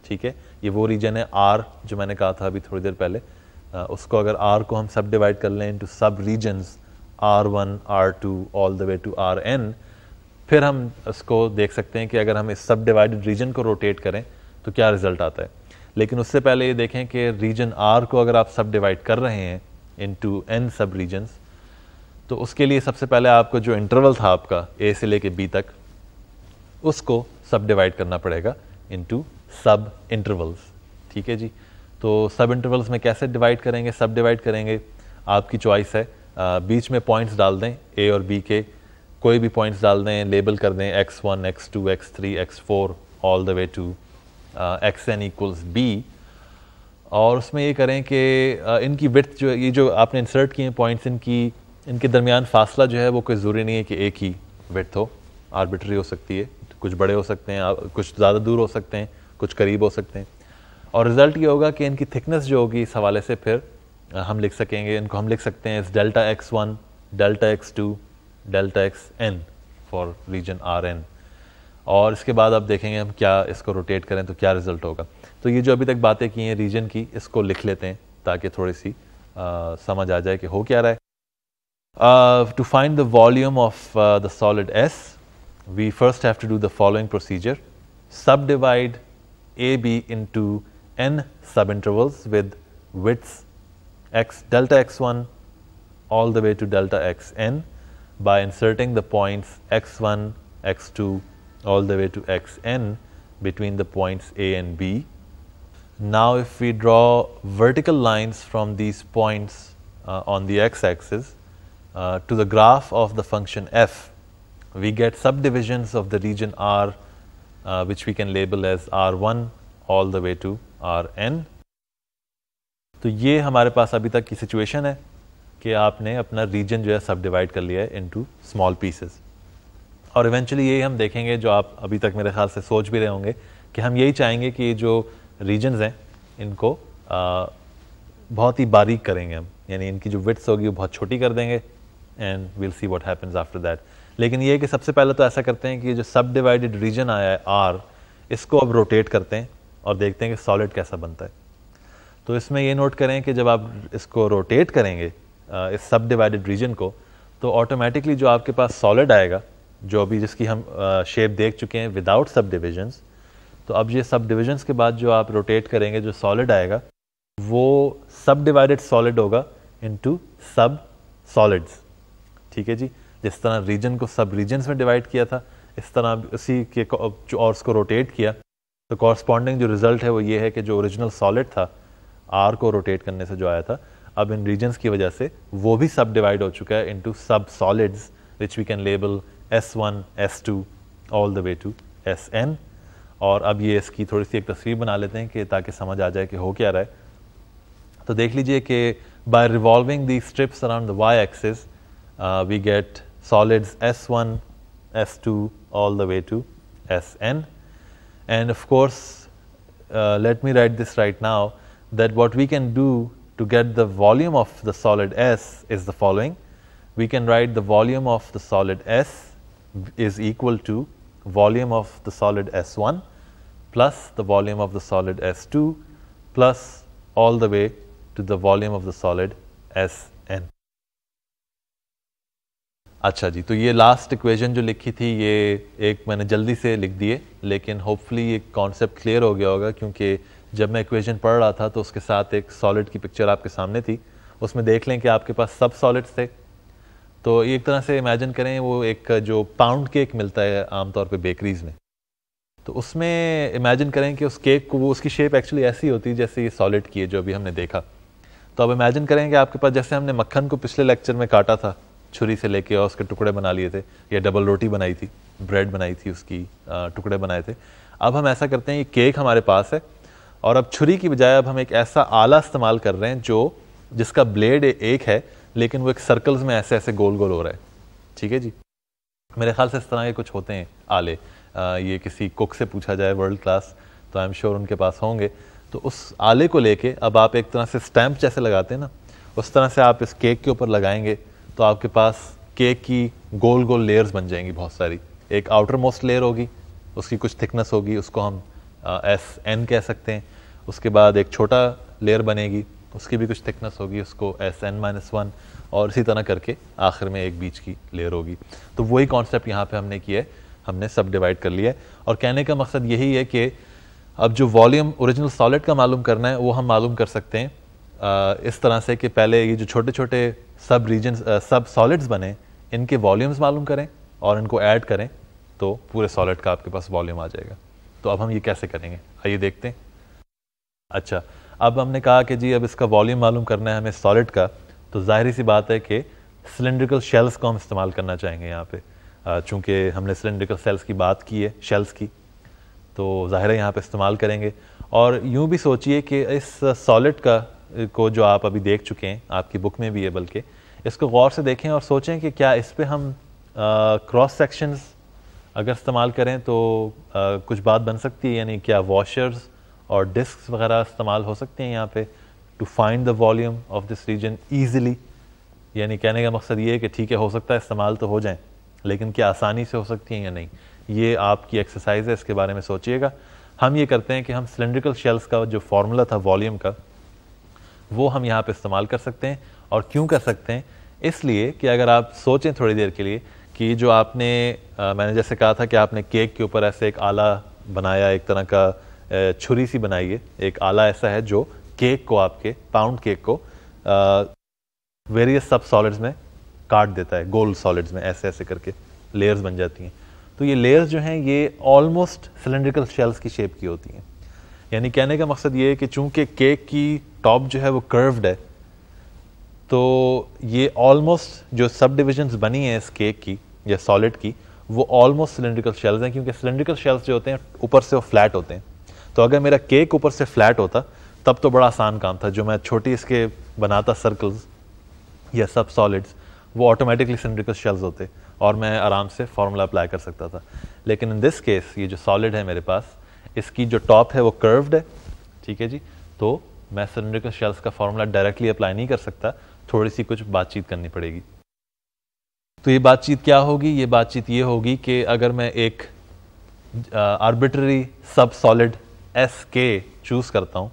ठीक है ये वो रीजन है आर जो मैंने कहा था अभी थोड़ी देर पहले uh, उसको अगर आर को हम सब डिवाइड कर लें into sub regions R one R two all the way to R n फिर हम इसको देख सकते हैं कि अगर हम इस सब डिवाइडेड रीजन को रोटेट करें तो क्या रिजल्ट आता है लेकिन उससे पहले ये देखें कि रीजन आर को अगर आप सब डिवाइड कर रहे हैं into n sub regions तो उसके लिए सबसे पहले आपको जो इंटरवल था आपका ए से लेके बी तक उसको सब डिवाइड करना पड़ेगा इन टू सब इंटरवल्स ठीक है जी तो सब इंटरवल्स में कैसे डिवाइड करेंगे सब डिवाइड करेंगे आपकी चॉइस है बीच में पॉइंट्स डाल दें ए और बी के कोई भी पॉइंट्स डाल दें लेबल कर दें x one x two x three x four all the way to x n equals b और उसमें ये करें कि इनकी विथ जो ये जो आपने इंसर्ट किए हैं पॉइंट्स इनकी इनके दरमियान फासला जो है वो कोई ज़रूरी नहीं है कि एक ही विथ हो आर्बिट्री हो सकती है कुछ बड़े हो सकते हैं कुछ ज़्यादा दूर हो सकते हैं कुछ करीब हो सकते हैं और रिज़ल्ट ये होगा कि इनकी थिकनेस जो होगी इस हवाले से फिर हम लिख सकेंगे इनको हम लिख सकते हैं इस delta x one delta x two delta x n for region R n और इसके बाद आप देखेंगे हम क्या इसको रोटेट करें तो क्या रिजल्ट होगा तो ये जो अभी तक बातें की हैं रीजन की इसको लिख लेते हैं ताकि थोड़ी सी आ, समझ आ जाए कि हो क्या रहा है to find the volume of the solid S we first have to do the following procedure subdivide a b into n sub intervals with widths x delta x1 all the way to delta xn by inserting the points x1, x2 all the way to xn between the points a and b. Now, if we draw vertical lines from these points uh, on the x axis uh, to the graph of the function f, we get subdivisions of the region R uh, which we can label as R1 all the way to Rn तो ये हमारे पास अभी तक की सिचुएशन है कि आपने अपना रीजन जो है सब डिवाइड कर लिया है इनटू स्मॉल पीसेस और इवेंचुअली यही हम देखेंगे जो आप अभी तक मेरे ख्याल से सोच भी रहे होंगे कि हम यही चाहेंगे कि ये जो रीजन्स हैं इनको आ, बहुत ही बारीक करेंगे हम यानी इनकी जो विट्स होगी वो बहुत छोटी कर देंगे and will see what happens after that लेकिन ये कि सबसे पहले तो ऐसा करते हैं कि ये जो सब डिवाइडेड रीजन आया है आर इसको अब रोटेट करते हैं और देखते हैं कि सॉलिड कैसा बनता है तो इसमें ये नोट करें कि जब आप इसको रोटेट करेंगे uh, इस सब डिवाइडेड रीजन को तो ऑटोमेटिकली जो आपके पास सॉलिड आएगा जो अभी जिसकी हम शेप uh, देख चुके हैं विदाउट सब डिविजन्स तो अब ये सब डिविजन्स के बाद जो आप रोटेट करेंगे जो सॉलिड आएगा वो सब डिवाइडेड सॉलिड होगा इनटू सब सॉलिड्स ठीक है जी जिस तरह रीजन को सब रीजन्स में डिवाइड किया था इस तरह उसी के और उसको रोटेट किया तो कॉरस्पॉन्डिंग जो रिजल्ट है वो ये है कि जो ओरिजिनल सॉलिड था आर को रोटेट करने से जो आया था अब इन रीजन्स की वजह से वो भी सब डिवाइड हो चुका है into sub solids which we can label S one S two all the way to S n और अब ये इसकी थोड़ी सी एक तस्वीर बना लेते हैं कि ताकि समझ आ जाए कि हो क्या रहा है तो देख लीजिए कि by revolving the strips around the Y axis we get solids S one S two all the way to S n and of course let me write this right now that what we can do to get the volume of the solid S is the following. We can write the volume of the solid S is equal to volume of the solid S1 plus the volume of the solid S2 plus all the way to the volume of the solid Sn. अच्छा जी तो ये लास्ट इक्वेशन जो लिखी थी ये एक मैंने जल्दी से लिख दिए लेकिन होपफुली ये कॉन्सेप्ट क्लियर हो गया होगा क्योंकि जब मैं इक्वेशन पढ़ रहा था तो उसके साथ एक सॉलिड की पिक्चर आपके सामने थी उसमें देख लें कि आपके पास सब सॉलिड्स थे तो एक तरह से इमेजिन करें वो एक जो पाउंड केक मिलता है आमतौर पर बेकरीज में तो उसमें इमेजिन करें कि उस केक को वो उसकी शेप एक्चुअली ऐसी होती है जैसे ये सॉलिड की है जो अभी हमने देखा तो अब इमेजिन करें कि आपके पास जैसे हमने मक्खन को पिछले लेक्चर में काटा था छुरी से लेके और उसके टुकड़े बना लिए थे या डबल रोटी बनाई थी ब्रेड बनाई थी उसकी टुकड़े बनाए थे अब हम ऐसा करते हैं ये केक हमारे पास है और अब छुरी की बजाय अब हम एक ऐसा आला इस्तेमाल कर रहे हैं जो जिसका ब्लेड एक है लेकिन वो एक सर्कल्स में ऐसे ऐसे गोल गोल हो रहा है ठीक है जी मेरे ख्याल से इस तरह के कुछ होते हैं आले आ, ये किसी कुक से पूछा जाए वर्ल्ड क्लास तो आई एम श्योर उनके पास होंगे तो उस आले को लेके अब आप एक तरह से स्टैम्प जैसे लगाते हैं ना उस तरह से आप इस केक के ऊपर लगाएंगे तो आपके पास केक की गोल गोल लेयर्स बन जाएंगी बहुत सारी एक आउटर मोस्ट लेयर होगी उसकी कुछ थिकनेस होगी उसको हम एस एन कह सकते हैं उसके बाद एक छोटा लेयर बनेगी उसकी भी कुछ थिकनेस होगी उसको एस एन माइनस वन और इसी तरह करके आखिर में एक बीच की लेयर होगी तो वही कॉन्सेप्ट यहाँ पे हमने किया है हमने सब डिवाइड कर लिया है और कहने का मकसद यही है कि अब जो वॉल्यूम ओरिजिनल सॉलिड का मालूम करना है वो हम मालूम कर सकते हैं इस तरह से कि पहले ये जो छोटे छोटे सब रीजन सब सॉलिड्स बने इनके वॉल्यूम्स मालूम करें और इनको ऐड करें तो पूरे सॉलिड का आपके पास वॉल्यूम आ जाएगा तो अब हम ये कैसे करेंगे आइए देखते हैं अच्छा अब हमने कहा कि जी अब इसका वॉल्यूम मालूम करना है हमें सॉलिड का तो जाहिर सी बात है कि सिलेंड्रिकल शेल्स को हम इस्तेमाल करना चाहेंगे यहाँ पे चूँकि हमने सिलेंड्रिकल सेल्स की बात की है शेल्स की तो ज़ाहिर है यहाँ पे इस्तेमाल करेंगे और यूँ भी सोचिए कि इस सॉलिड का को जो आप अभी देख चुके हैं आपकी बुक में भी है बल्कि इसको गौर से देखें और सोचें कि क्या इस पर हम क्रॉस सेक्शंस अगर इस्तेमाल करें तो आ, कुछ बात बन सकती है यानी क्या वॉशर्स और डिस्क वगैरह इस्तेमाल हो सकते हैं यहाँ पे to find the volume of this region easily यानी कहने का मकसद ये है कि ठीक है हो सकता है इस्तेमाल तो हो जाए लेकिन क्या आसानी से हो सकती हैं या नहीं ये आपकी एक्सरसाइज है इसके बारे में सोचिएगा हम ये करते हैं कि हम सिलेंड्रिकल शेल्स का जो फार्मूला था वॉल्यूम का वो हम यहाँ पर इस्तेमाल कर सकते हैं और क्यों कर सकते हैं इसलिए कि अगर आप सोचें थोड़ी देर के लिए कि जो आपने आ, मैंने जैसे कहा था कि आपने केक के ऊपर ऐसे एक आला बनाया एक तरह का छुरी सी बनाई है एक आला ऐसा है जो केक को आपके पाउंड केक को वेरियस सब सॉलिड्स में काट देता है गोल सॉलिड्स में ऐसे ऐसे करके लेयर्स बन जाती हैं तो ये लेयर्स जो हैं ये ऑलमोस्ट सिलेंड्रिकल शेल्स की शेप की होती हैं यानी कहने का मकसद ये है कि चूंकि केक की टॉप जो है वो कर्व्ड है तो ये ऑलमोस्ट जो सब डिविजन्स बनी हैं इस केक की या सॉलिड की वो ऑलमोस्ट सिलेंड्रिकल शेल्स हैं क्योंकि सिलेंड्रिकल शेल्स जो होते हैं ऊपर से वो फ्लैट होते हैं तो अगर मेरा केक ऊपर से फ्लैट होता तब तो बड़ा आसान काम था जो मैं छोटी इसके बनाता सर्कल्स या सब सॉलिड्स वो ऑटोमेटिकली सिलेंड्रिकल शेल्स होते और मैं आराम से फार्मूला अप्लाई कर सकता था लेकिन इन दिस केस ये जो सॉलिड है मेरे पास इसकी जो टॉप है वो कर्व्ड है ठीक है जी तो मैं सिलेंड्रिकल शेल्स का फार्मूला डायरेक्टली अप्लाई नहीं कर सकता थोड़ी सी कुछ बातचीत करनी पड़ेगी तो ये बातचीत क्या होगी ये बातचीत ये होगी कि अगर मैं एक आर्बिट्री सब सॉलिड एस के चूज़ करता हूँ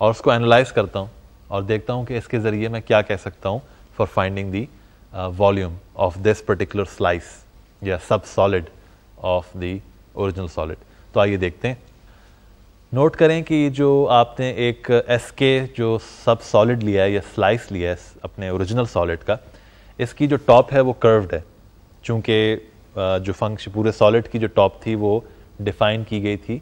और उसको एनालाइज करता हूँ और देखता हूँ कि इसके ज़रिए मैं क्या कह सकता हूँ for finding the volume of this particular slice या sub solid of the original solid तो आइए देखते हैं नोट करें कि जो आपने एक एस के जो सब सॉलिड लिया है या स्लाइस लिया है अपने ओरिजिनल सॉलिड का इसकी जो टॉप है वो कर्व्ड है चूँकि जो फंक्शन पूरे सॉलिड की जो टॉप थी वो डिफाइन की गई थी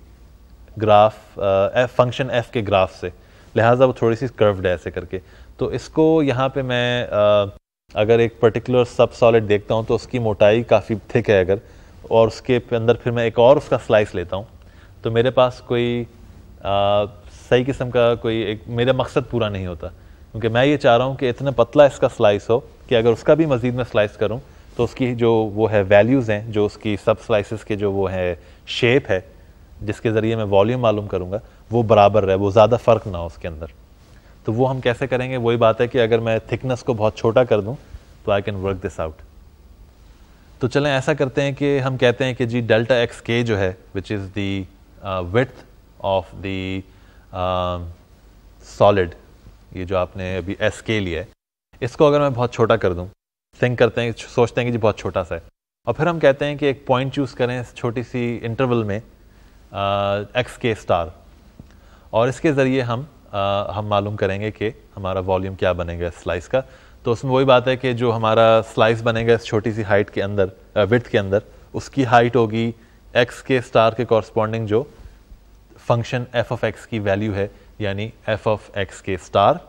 ग्राफ एफ फंक्शन एफ के ग्राफ से लिहाजा वो थोड़ी सी कर्व्ड है ऐसे करके तो इसको यहाँ पे मैं आ, अगर एक पर्टिकुलर सब सॉलिड देखता हूँ तो उसकी मोटाई काफ़ी थिक है अगर और उसके अंदर फिर मैं एक और उसका स्लाइस लेता हूँ तो मेरे पास कोई आ, सही किस्म का कोई एक मेरा मकसद पूरा नहीं होता क्योंकि मैं ये चाह रहा हूँ कि इतना पतला इसका स्लाइस हो कि अगर उसका भी मज़ीद मैं स्लाइस करूँ तो उसकी जो वो है वैल्यूज़ हैं जो उसकी सब स्लाइसिस के जो वो है शेप है जिसके ज़रिए मैं वॉल्यूम मालूम करूँगा वो बराबर रहे वो ज़्यादा फ़र्क ना हो उसके अंदर तो वो हम कैसे करेंगे वही बात है कि अगर मैं थिकनेस को बहुत छोटा कर दूँ तो I can work this out तो चलें ऐसा करते हैं कि हम कहते हैं कि जी डेल्टा एक्स के जो है which is the width of the solid ये जो आपने अभी एस के लिया है इसको अगर मैं बहुत छोटा कर दूँ थिंक करते हैं सोचते हैं कि जी बहुत छोटा सा है और फिर हम कहते हैं कि एक पॉइंट चूज़ करें छोटी सी इंटरवल में एक्स के स्टार और इसके ज़रिए हम आ, हम मालूम करेंगे कि हमारा वॉल्यूम क्या बनेगा स्लाइस का तो उसमें वही बात है कि जो हमारा स्लाइस बनेगा इस छोटी सी हाइट के अंदर विथ के अंदर उसकी हाइट होगी एक्स के स्टार के कॉरस्पॉन्डिंग जो फंक्शन एफ ऑफ एक्स की वैल्यू है यानी f of x k star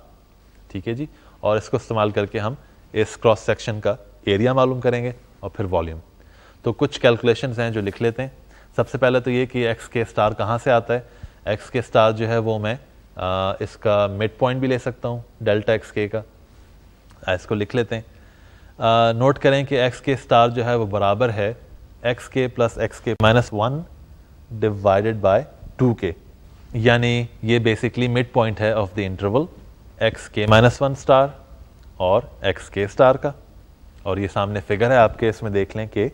ठीक है जी और इसको इस्तेमाल करके हम इस क्रॉस सेक्शन का एरिया मालूम करेंगे और फिर वॉल्यूम तो कुछ कैलकुलेशन हैं जो लिख लेते हैं सबसे पहले तो ये कि एक्स के स्टार कहाँ से आता है एक्स के स्टार जो है वो मैं आ, इसका मिड पॉइंट भी ले सकता हूँ डेल्टा एक्स के का आ, इसको लिख लेते हैं आ, नोट करें कि एक्स के स्टार जो है वो बराबर है x k plus x k minus one divided by two के यानी ये बेसिकली मिड पॉइंट है of the interval x k minus one star और एक्स के स्टार का और ये सामने फिगर है आपके इसमें देख लें कि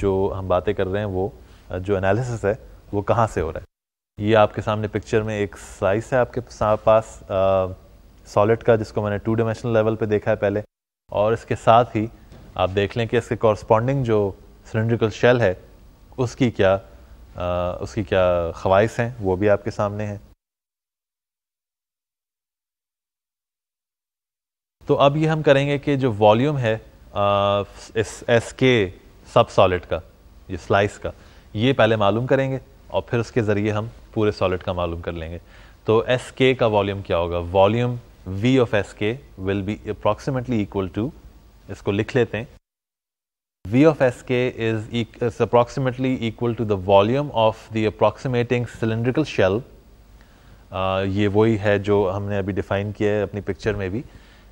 जो हम बातें कर रहे हैं वो जो एनालिसिस है वो कहाँ से हो रहा है ये आपके सामने पिक्चर में एक साइज है आपके पास सॉलिड का जिसको मैंने टू डिमेंशनल लेवल पे देखा है पहले और इसके साथ ही आप देख लें कि इसके कॉरस्पॉन्डिंग जो सिलेंड्रिकल शेल है उसकी क्या आ, उसकी क्या ख्वाहिश हैं वो भी आपके सामने हैं तो अब ये हम करेंगे कि जो वॉल्यूम है आ, इस एस के सब सॉलिड का ये स्लाइस का ये पहले मालूम करेंगे और फिर उसके ज़रिए हम पूरे सॉलिड का मालूम कर लेंगे तो एस के का वॉल्यूम क्या होगा volume V of S k will be approximately equal to इसको लिख लेते हैं V of Sk is, is e, is approximately equal to the volume of the approximating cylindrical shell. Uh, ये वही है जो हमने अभी डिफाइन किया है अपनी पिक्चर में भी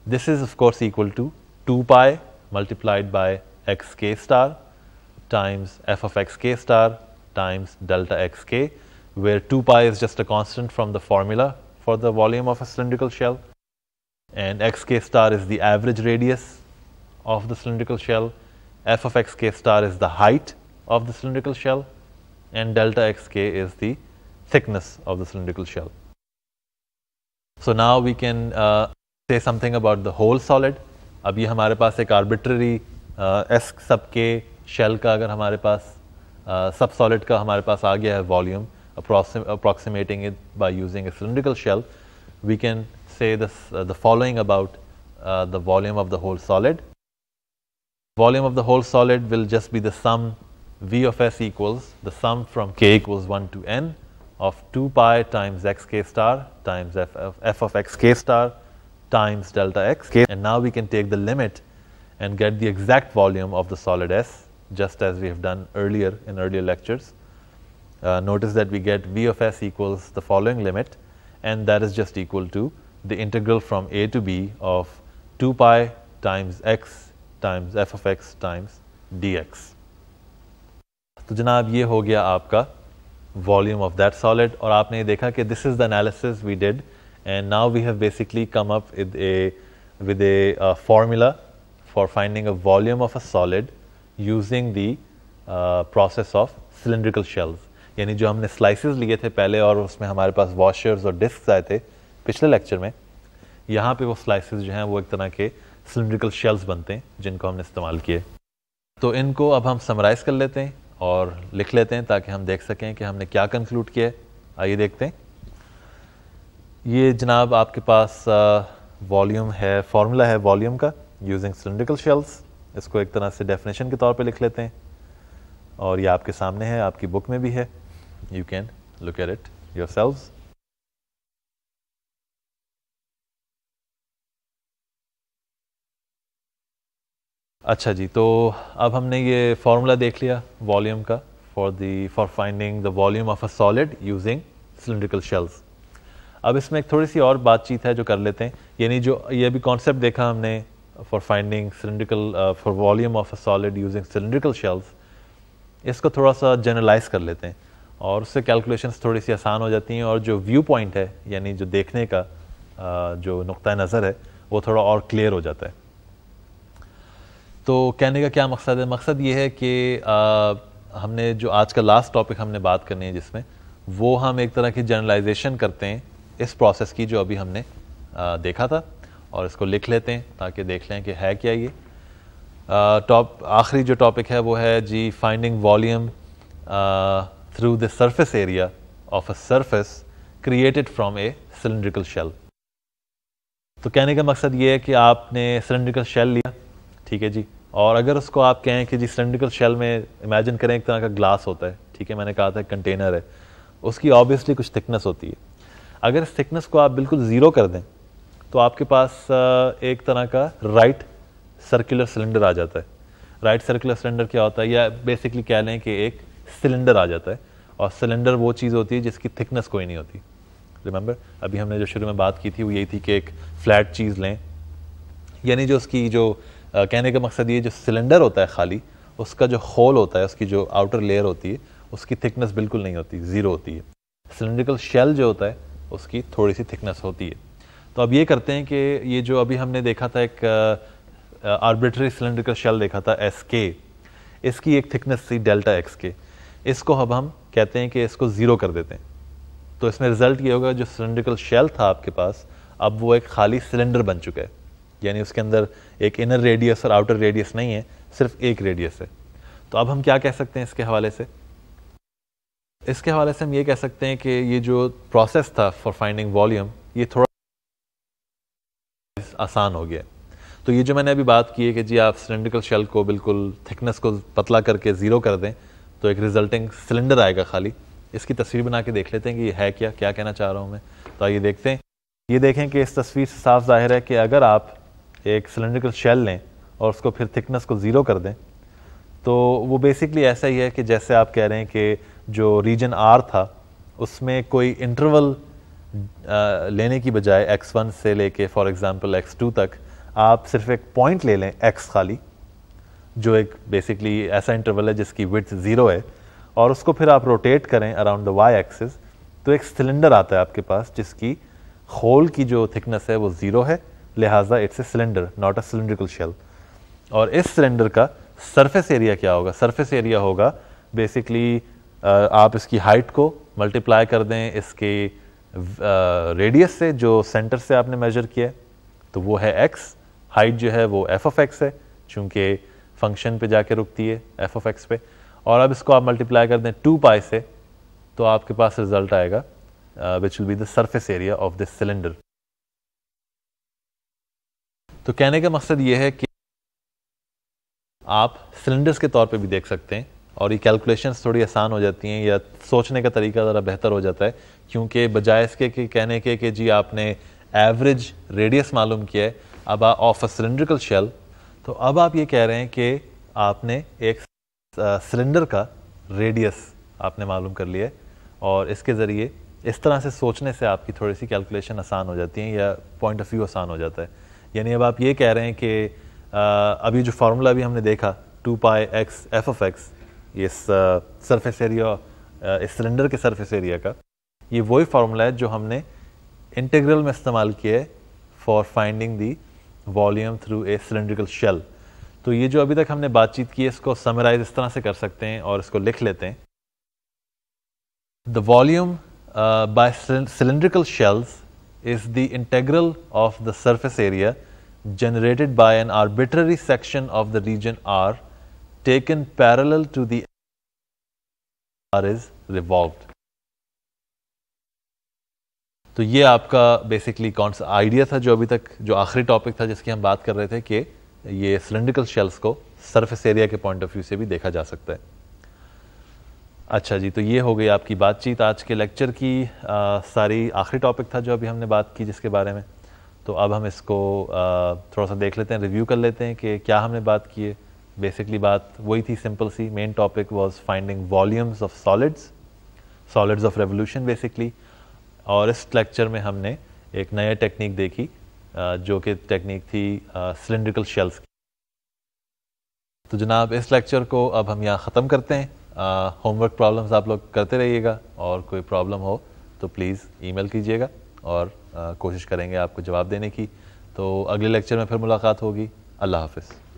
This is of course equal to 2 pi multiplied by x k star times f of x k star times delta x k, where 2 pi is just a constant from the formula for the volume of a cylindrical shell and x k star is the average radius of the cylindrical shell, f of x k star is the height of the cylindrical shell and delta x k is the thickness of the cylindrical shell. So, now we can uh, say something about the whole solid अभी हमारे पास एक arbitrary uh, s sub k shell, का अगर हमारे पास सब uh, सॉलिड का हमारे पास आ गया approximating it by using a cylindrical shell we can say uh, the following about the volume of the whole solid volume of the whole solid will just be the sum v of s equals the sum from k equals 1 to n of 2 pi times x k star times f of x k star times delta x. And now we can take the limit and get the exact volume of the solid S, just as we have done earlier in earlier lectures. Uh, notice that we get V of S equals the following limit, and that is just equal to the integral from a to b of 2 pi times x times f of x times dx. So, जनाब ये हो गया आपका volume of that solid, और आपने ये देखा कि this is the analysis we And now we have basically come up with a, with a uh, formula for finding a volume of a solid using the uh, process of cylindrical shells. yani jo humne slices liye the pehle aur usme hamare paas washers aur discs aaye the pichle lecture mein yahan pe wo slices jo hain wo ek tarah ke cylindrical shells bante hain jinko humne istemal kiye to inko ab hum summarize kar lete hain और लिख लेते हैं ताकि हम देख सकें कि हमने क्या कंक्लूड किया है आइए देखते हैं ये जनाब आपके पास वॉल्यूम है फार्मूला है वॉल्यूम का यूजिंग सिलेंड्रिकल शेल्स इसको एक तरह से डेफिनेशन के तौर पे लिख लेते हैं और ये आपके सामने है आपकी बुक में भी है you can look at it yourselves अच्छा जी तो अब हमने ये फार्मूला देख लिया वॉल्यूम का for the for finding the volume of a solid using cylindrical shells अब इसमें एक थोड़ी सी और बातचीत है जो कर लेते हैं यानी जो ये भी कॉन्सेप्ट देखा हमने for finding cylindrical for volume of a solid using cylindrical shells इसको थोड़ा सा जनरलाइज कर लेते हैं और उससे कैलकुलेशंस थोड़ी सी आसान हो जाती हैं और जो व्यू पॉइंट है यानी जो देखने का uh, जो नुक़ नज़र है वो थोड़ा और क्लियर हो जाता है तो कहने का क्या मकसद है मकसद ये है कि uh, हमने जो आज का लास्ट टॉपिक हमने बात करनी है जिसमें वो हम एक तरह की जर्नलाइजेशन करते हैं इस प्रोसेस की जो अभी हमने देखा था और इसको लिख लेते हैं ताकि देख लें कि है क्या ये टॉप आखिरी जो टॉपिक है वो है जी finding volume through the surface area of a surface created from a cylindrical shell तो कहने का मकसद ये है कि आपने सिलेंड्रिकल शेल लिया ठीक है जी और अगर उसको आप कहें कि जी सिलेंड्रिकल शेल में इमेजिन करें एक तरह का ग्लास होता है ठीक है मैंने कहा था कंटेनर है उसकी ऑब्वियसली कुछ थिकनेस होती है अगर इस थिकनेस को आप बिल्कुल ज़ीरो कर दें तो आपके पास एक तरह का राइट सर्कुलर सिलेंडर आ जाता है राइट सर्कुलर सिलेंडर क्या होता है या बेसिकली कह लें कि एक सिलेंडर आ जाता है और सिलेंडर वो चीज़ होती है जिसकी थिकनेस कोई नहीं होती रिमेंबर अभी हमने जो शुरू में बात की थी वो यही थी कि एक फ्लैट चीज़ लें यानी जो उसकी जो आ, कहने का मकसद ये जो सिलेंडर होता है खाली उसका जो होल होता है उसकी जो आउटर लेयर होती है उसकी थिकनेस बिल्कुल नहीं होती ज़ीरो होती है सिलेंड्रिकल शेल जो होता है उसकी थोड़ी सी थिकनेस होती है तो अब ये करते हैं कि ये जो अभी हमने देखा था एक आर्बिट्री का शेल देखा था एस के इसकी एक थिकनेस थी डेल्टा एक्स के इसको अब हम कहते हैं कि इसको ज़ीरो कर देते हैं तो इसमें रिजल्ट ये होगा जो सिलेंड्रिकल शेल था आपके पास अब वो एक खाली सिलेंडर बन चुका है यानी उसके अंदर एक इनर रेडियस और आउटर रेडियस नहीं है सिर्फ एक रेडियस है तो अब हम क्या कह सकते हैं इसके हवाले से इसके हवाले से हम ये कह सकते हैं कि ये जो प्रोसेस था फॉर फाइंडिंग वॉल्यूम ये थोड़ा आसान हो गया तो ये जो मैंने अभी बात की है कि जी आप सिलेंड्रिकल शेल को बिल्कुल थिकनेस को पतला करके ज़ीरो कर दें तो एक रिजल्टिंग सिलेंडर आएगा खाली इसकी तस्वीर बना के देख लेते हैं कि ये है क्या क्या कहना चाह रहा हूँ मैं तो आइए देखते हैं ये देखें कि इस तस्वीर से साफ जाहिर है कि अगर आप एक सिलेंड्रिकल शेल लें और उसको फिर थिकनेस को ज़ीरो कर दें तो वो बेसिकली ऐसा ही है कि जैसे आप कह रहे हैं कि जो रीजन आर था उसमें कोई इंटरवल लेने की बजाय एक्स वन से लेके फॉर एग्जांपल एक्स टू तक आप सिर्फ एक पॉइंट ले लें एक्स खाली जो एक बेसिकली ऐसा इंटरवल है जिसकी विथ ज़ीरो है और उसको फिर आप रोटेट करें अराउंड द वाई एक्सिस तो एक सिलेंडर आता है आपके पास जिसकी होल की जो थिकनेस है वो ज़ीरो है लिहाजा it's a cylinder not a cylindrical shell और इस सिलेंडर का सरफेस एरिया क्या होगा सरफेस एरिया होगा बेसिकली आप इसकी हाइट को मल्टीप्लाई कर दें इसके रेडियस से जो सेंटर से आपने मेजर किया है तो वो है एक्स हाइट जो है वो एफ ऑफ एक्स है चूँकि फंक्शन पे जाके रुकती है एफ ऑफ एक्स पे और अब इसको आप मल्टीप्लाई कर दें टू पाई से तो आपके पास रिजल्ट आएगा which will be the surface area of this cylinder तो कहने का मकसद ये है कि आप सिलेंडर्स के तौर पे भी देख सकते हैं और ये कैलकुलेशन थोड़ी आसान हो जाती हैं या सोचने का तरीका ज़रा बेहतर हो जाता है क्योंकि बजाय इसके कि कहने के कि जी आपने एवरेज रेडियस मालूम किया है अब ऑफ अ सिलेंड्रिकल शेल तो अब आप ये कह रहे हैं कि आपने एक सिलेंडर का रेडियस आपने मालूम कर लिया है और इसके ज़रिए इस तरह से सोचने से आपकी थोड़ी सी कैलकुलेशन आसान हो जाती है या पॉइंट ऑफ व्यू आसान हो जाता है यानी अब आप ये कह रहे हैं कि अभी जो फार्मूला भी हमने देखा two pi x f of x is surface area इस सिलेंडर के सरफेस एरिया का ये वही फार्मूला है जो हमने इंटेग्रल में इस्तेमाल किया है for finding the volume through a cylindrical shell तो ये जो अभी तक हमने बातचीत की है इसको समराइज इस तरह से कर सकते हैं और इसको लिख लेते हैं the volume by cylindrical shells is the integral of the surface area generated by an arbitrary section of the region R taken parallel to the R is revolved. तो ये आपका बेसिकली कौन सा आइडिया था जो अभी तक जो आखिरी टॉपिक था जिसकी हम बात कर रहे थे कि ये सिलेंड्रिकल शेल्स को सरफेस एरिया के पॉइंट ऑफ व्यू से भी देखा जा सकता है अच्छा जी तो ये हो गई आपकी बातचीत आज के लेक्चर की आ, सारी आखिरी टॉपिक था जो अभी हमने बात की जिसके बारे में तो अब हम इसको आ, थोड़ा सा देख लेते हैं रिव्यू कर लेते हैं कि क्या हमने बात की है बेसिकली बात वही थी सिंपल सी main topic was finding volumes of solids solids of revolution basically और इस लेक्चर में हमने एक नया टेक्निक देखी जो कि टेक्निक थी सिलेंड्रिकल शेल्स की तो जनाब इस लेक्चर को अब हम यहाँ ख़त्म करते हैं होमवर्क प्रॉब्लम्स आप लोग करते रहिएगा और कोई प्रॉब्लम हो तो प्लीज़ ईमेल कीजिएगा और कोशिश करेंगे आपको जवाब देने की तो अगले लेक्चर में फिर मुलाकात होगी अल्लाह हाफिज़